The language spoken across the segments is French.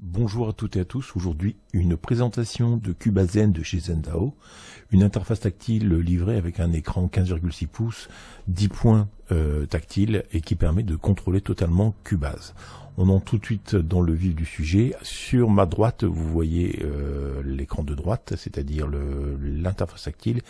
Bonjour à toutes et à tous, aujourd'hui une présentation de CubaZen de chez Zendao, une interface tactile livrée avec un écran 15,6 pouces, 10 points euh, tactile et qui permet de contrôler totalement Cubase. On entre tout de suite dans le vif du sujet. Sur ma droite, vous voyez euh, l'écran de droite, c'est-à-dire l'interface tactile,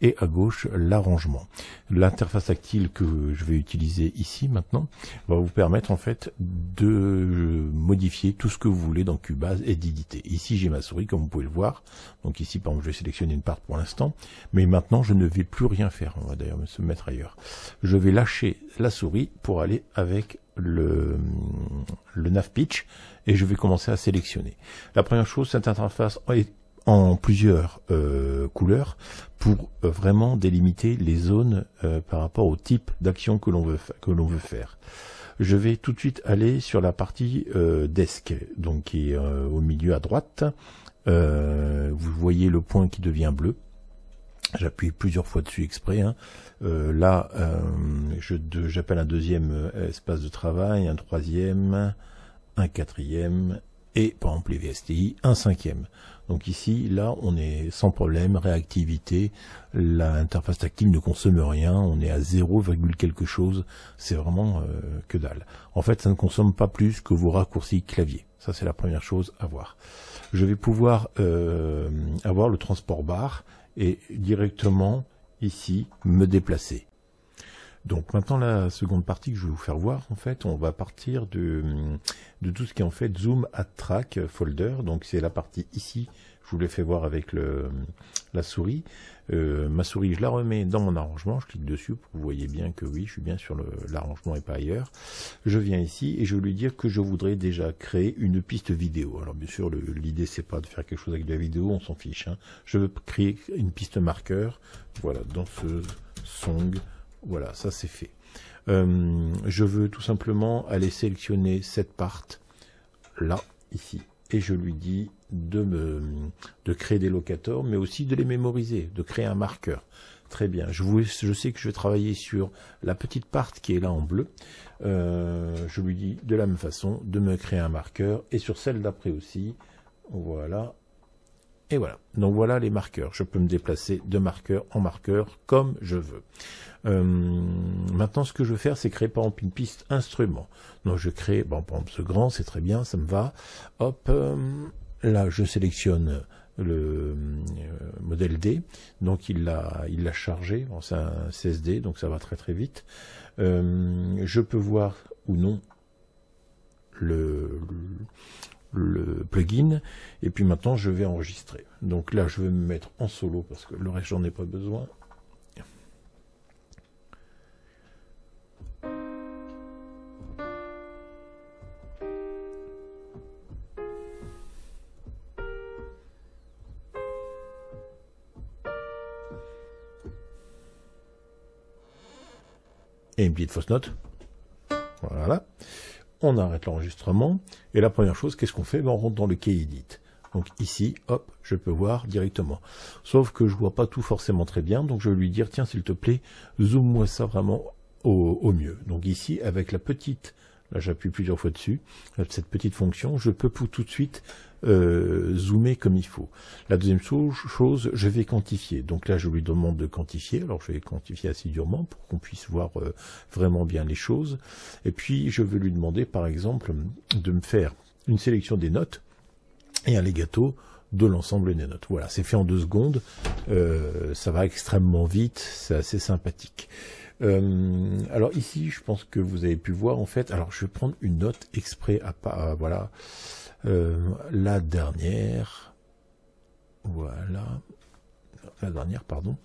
et à gauche, l'arrangement. L'interface tactile que je vais utiliser ici maintenant va vous permettre en fait de euh, modifier tout ce que vous voulez dans Cubase et d'éditer. Ici, j'ai ma souris, comme vous pouvez le voir. Donc ici, par exemple, je vais sélectionner une part pour l'instant, mais maintenant, je ne vais plus rien faire. On va d'ailleurs se mettre ailleurs. Je vais lâcher la souris pour aller avec le, le nav pitch et je vais commencer à sélectionner. La première chose, cette interface est en plusieurs euh, couleurs pour euh, vraiment délimiter les zones euh, par rapport au type d'action que l'on veut, que l'on veut faire. Je vais tout de suite aller sur la partie desk, donc qui est au milieu à droite. vous voyez le point qui devient bleu. J'appuie plusieurs fois dessus exprès. Hein. Euh, là, euh, j'appelle un deuxième euh, espace de travail, un troisième, un quatrième et par exemple les VSTI, un cinquième. Donc ici, là, on est sans problème, réactivité, l'interface tactile ne consomme rien, on est à 0, quelque chose, c'est vraiment que dalle. En fait, ça ne consomme pas plus que vos raccourcis clavier. Ça, c'est la première chose à voir. Je vais pouvoir avoir le transport bar et directement ici me déplacer. Donc maintenant la seconde partie que je vais vous faire voir, en fait, on va partir de, de tout ce qui est en fait Zoom at Track Folder. Donc c'est la partie ici je vous l'ai fait voir avec la souris. Euh, ma souris, je la remets dans mon arrangement, je clique dessus pour vous voyez bien que oui, je suis bien sur l'arrangement et pas ailleurs. Je viens ici et je vais lui dire que je voudrais déjà créer une piste vidéo. Alors bien sûr, l'idée c'est pas de faire quelque chose avec de la vidéo, on s'en fiche. Hein. Je veux créer une piste marqueur, voilà, danseuse, song, voilà, ça c'est fait. Euh, je veux tout simplement aller sélectionner cette part là, ici, et je lui dis de, me, de créer des locateurs, mais aussi de les mémoriser, de créer un marqueur. Très bien. Je, sais que je vais travailler sur la petite part qui est là en bleu. Euh, je lui dis de la même façon de me créer un marqueur et sur celle d'après aussi. Voilà. Et voilà. Donc voilà les marqueurs. Je peux me déplacer de marqueur en marqueur comme je veux. Euh, maintenant, ce que je veux faire, c'est créer par exemple une piste instrument. Donc je crée, bon, par exemple ce grand, c'est très bien, ça me va. Hop, euh, là je sélectionne le euh, modèle D, donc il l'a il l'a chargé, c'est un CSD, donc ça va très très vite. je peux voir ou non le, le plugin, et puis maintenant je vais enregistrer. Donc là je vais me mettre en solo parce que le reste j'en ai pas besoin. Et une petite fausse note. Voilà on arrête l'enregistrement, et la première chose, qu'est-ce qu'on fait ben, On rentre dans le key edit. Donc ici, hop, je peux voir directement. Sauf que je vois pas tout forcément très bien, donc je vais lui dire, tiens, s'il te plaît, zoome-moi ça vraiment au, mieux. Donc ici, avec la petite là j'appuie plusieurs fois dessus, euh, cette petite fonction, je peux tout de suite euh, zoomer comme il faut. La deuxième chose, je vais quantifier. Donc là je lui demande de quantifier, alors je vais quantifier assez durement pour qu'on puisse voir euh, vraiment bien les choses. Et puis je vais lui demander par exemple de me faire une sélection des notes et un legato de l'ensemble des notes. Voilà, c'est fait en deux secondes, euh, ça va extrêmement vite, c'est assez sympathique. Euh, alors ici, je pense que vous avez pu voir en fait. Alors je vais prendre une note exprès à pas. Euh, voilà, euh, la dernière. Voilà, la dernière, pardon.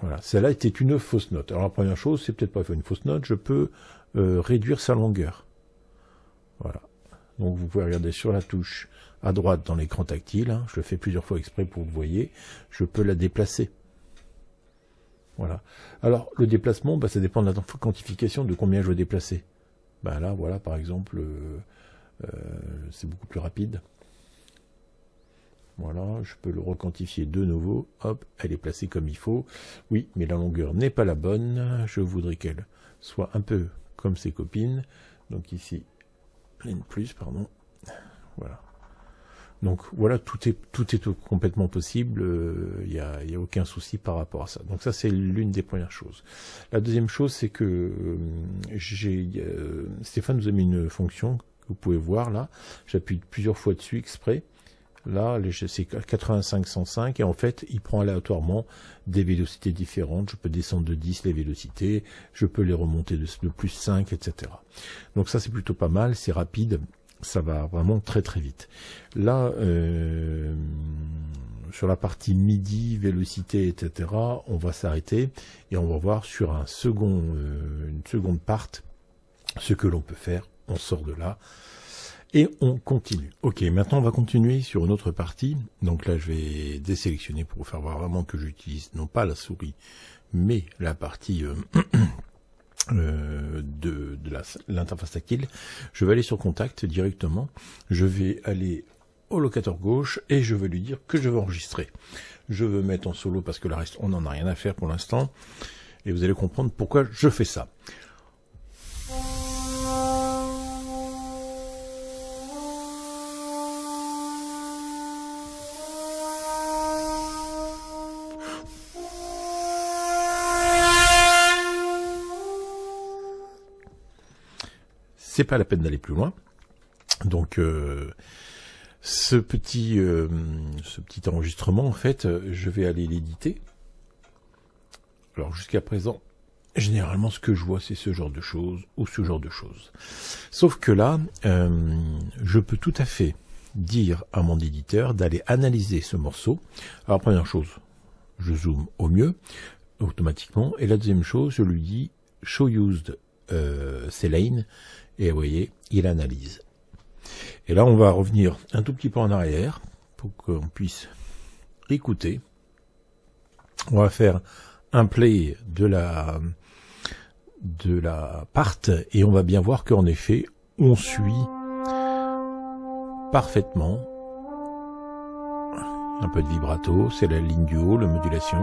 Voilà, celle-là était une fausse note. Alors la première chose, c'est peut-être pas une fausse note. Je peux réduire sa longueur. Donc vous pouvez regarder sur la touche à droite dans l'écran tactile. Hein. je le fais plusieurs fois exprès pour que vous voyez. Je peux la déplacer. Voilà. Alors le déplacement, bah, ça dépend de la quantification de combien je veux déplacer. Bah, là, voilà, par exemple, euh, euh, c'est beaucoup plus rapide. Voilà, je peux le requantifier de nouveau. Hop, elle est placée comme il faut. Oui, mais la longueur n'est pas la bonne. Je voudrais qu'elle soit un peu comme ses copines. Donc ici, plus, pardon. Voilà. Donc voilà, tout est, tout est complètement possible, il euh, n'y a, a, aucun souci par rapport à ça. Donc ça c'est l'une des premières choses. La deuxième chose c'est que euh, j'ai euh, Stéphane nous a mis une fonction que vous pouvez voir là, j'appuie plusieurs fois dessus exprès, Là, c'est 85-105 et en fait, il prend aléatoirement des vélocités différentes. Je peux descendre de 10 les vélocités, je peux les remonter de, plus 5, etc. Donc ça, c'est plutôt pas mal, c'est rapide, ça va vraiment très très vite. Là, euh, sur la partie midi, vélocité, etc., on va s'arrêter et on va voir sur un second, euh, une seconde part ce que l'on peut faire. On sort de là. Et on continue. Ok, maintenant on va continuer sur une autre partie. Donc là je vais désélectionner pour vous faire voir vraiment que j'utilise non pas la souris, mais la partie euh, euh, de, de l'interface tactile. Je vais aller sur contact directement. Je vais aller au locateur gauche et je vais lui dire que je veux enregistrer. Je veux mettre en solo parce que le reste on n'en a rien à faire pour l'instant. Et vous allez comprendre pourquoi je fais ça. c'est pas la peine d'aller plus loin. Donc euh, ce petit euh, ce petit enregistrement en fait, euh, je vais aller l'éditer. Alors jusqu'à présent, généralement ce que je vois c'est ce genre de choses ou ce genre de choses. Sauf que là, je peux tout à fait dire à mon éditeur d'aller analyser ce morceau. Alors première chose, je zoome au mieux automatiquement et la deuxième chose, je lui dis show used euh, et vous voyez, il analyse. Et là, on va revenir un tout petit peu en arrière pour qu'on puisse écouter. On va faire un play de la de la part et on va bien voir qu'en effet, on suit parfaitement. Un peu de vibrato, c'est la ligne du haut, la modulation.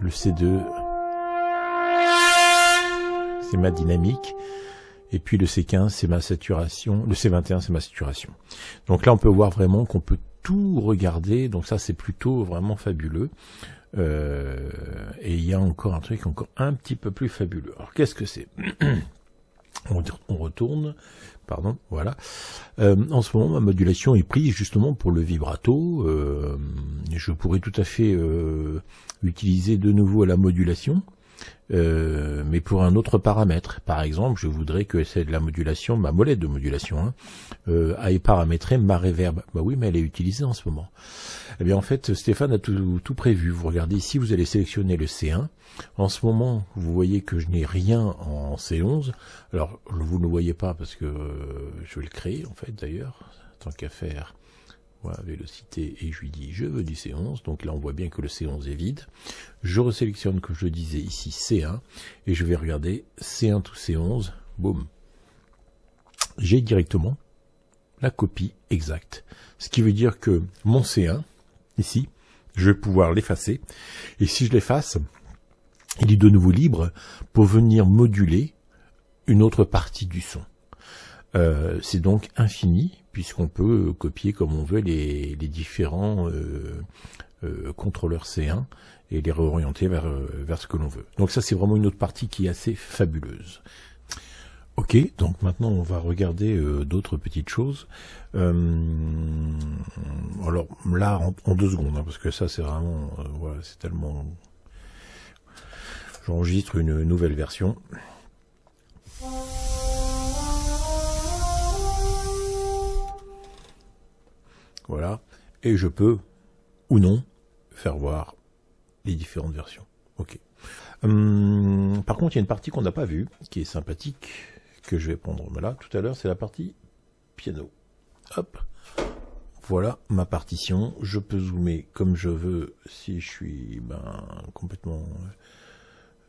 Le C2 c'est ma dynamique. Et puis le C15, c'est ma saturation. Le C21, c'est ma saturation. Donc là, on peut voir vraiment qu'on peut tout regarder. Donc ça, c'est plutôt vraiment fabuleux. Euh, et il y a encore un truc encore un petit peu plus fabuleux. Alors qu'est-ce que c'est on, retourne. Pardon, voilà. Euh, en ce moment, ma modulation est prise justement pour le vibrato. Euh, je pourrais tout à fait utiliser de nouveau la modulation. Euh, mais pour un autre paramètre. Par exemple, je voudrais que celle de la modulation, ma molette de modulation, hein, euh, aille paramétrer ma reverb. Bah oui, mais elle est utilisée en ce moment. Eh bien, en fait, Stéphane a tout, prévu. Vous regardez ici, vous allez sélectionner le C1. En ce moment, vous voyez que je n'ai rien en C11. Alors, vous ne le voyez pas parce que euh, je vais le créer, en fait, d'ailleurs, tant qu'à faire. Voilà, vélocité et je lui dis je veux du C11. Donc là, on voit bien que le C11 est vide. Je resélectionne, comme je le disais ici, C1 et je vais regarder C1 tout C11. Boum. J'ai directement la copie exacte. Ce qui veut dire que mon C1, ici, je vais pouvoir l'effacer. Et si je l'efface, il est de nouveau libre pour venir moduler une autre partie du son. Euh, c'est donc infini puisqu'on peut euh, copier comme on veut les, différents euh, euh, contrôleurs C1 et les réorienter vers, vers ce que l'on veut. Donc ça c'est vraiment une autre partie qui est assez fabuleuse. Ok, donc maintenant on va regarder d'autres petites choses. alors là en, deux secondes, hein, parce que ça c'est vraiment, voilà, c'est tellement... J'enregistre une nouvelle version. Voilà. Et je peux, ou non, faire voir les différentes versions. Ok. Hum, par contre, il y a une partie qu'on n'a pas vue, qui est sympathique, que je vais prendre là tout à l'heure, c'est la partie piano. Hop. Voilà ma partition. Je peux zoomer comme je veux si je suis ben, complètement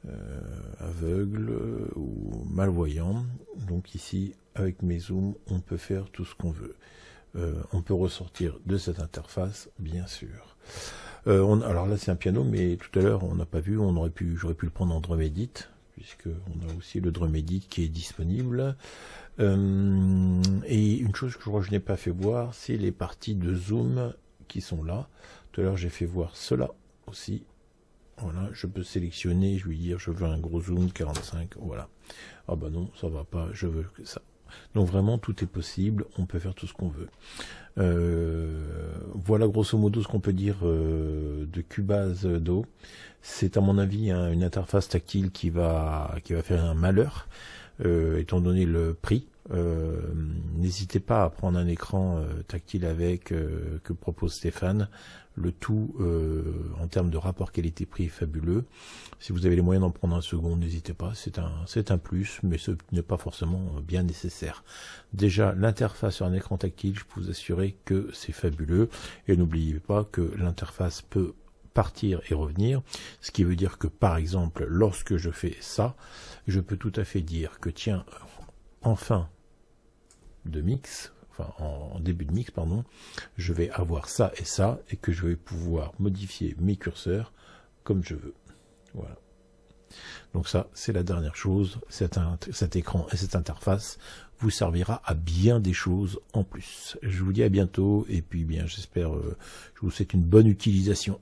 euh, aveugle ou malvoyant. Donc ici, avec mes zooms, on peut faire tout ce qu'on veut. Euh, on peut ressortir de cette interface, bien sûr. Euh, alors là, c'est un piano, mais tout à l'heure, on n'a pas vu, on aurait pu, j'aurais pu le prendre en drum edit, puisque on a aussi le drum edit qui est disponible. Euh, et une chose que je n'ai pas fait voir, c'est les parties de zoom qui sont là. Tout à l'heure, j'ai fait voir cela aussi. Voilà, je peux sélectionner, je lui dire, je veux un gros zoom 45, voilà. Ah bah non, ça va pas, je veux que ça. Donc vraiment, tout est possible, on peut faire tout ce qu'on veut. Euh, voilà grosso modo ce qu'on peut dire euh, de Cubase euh, Do. C'est à mon avis hein, une interface tactile qui va, faire un malheur, étant donné le prix. Euh, n'hésitez pas à prendre un écran euh, tactile avec euh, que propose Stéphane. Le tout en termes de rapport qualité-prix fabuleux. Si vous avez les moyens d'en prendre un second, n'hésitez pas. C'est un, c'est un plus, mais ce n'est pas forcément bien nécessaire. Déjà, l'interface sur un écran tactile, je peux vous assurer que c'est fabuleux. Et n'oubliez pas que l'interface peut partir et revenir, ce qui veut dire que par exemple lorsque je fais ça, je peux tout à fait dire que tiens, enfin de mix, enfin en, début de mix, pardon, je vais avoir ça et ça, et que je vais pouvoir modifier mes curseurs comme je veux. Voilà. Donc ça, c'est la dernière chose. Cet, cet écran et cette interface vous servira à bien des choses en plus. Je vous dis à bientôt, et puis bien j'espère, euh, je vous souhaite une bonne utilisation.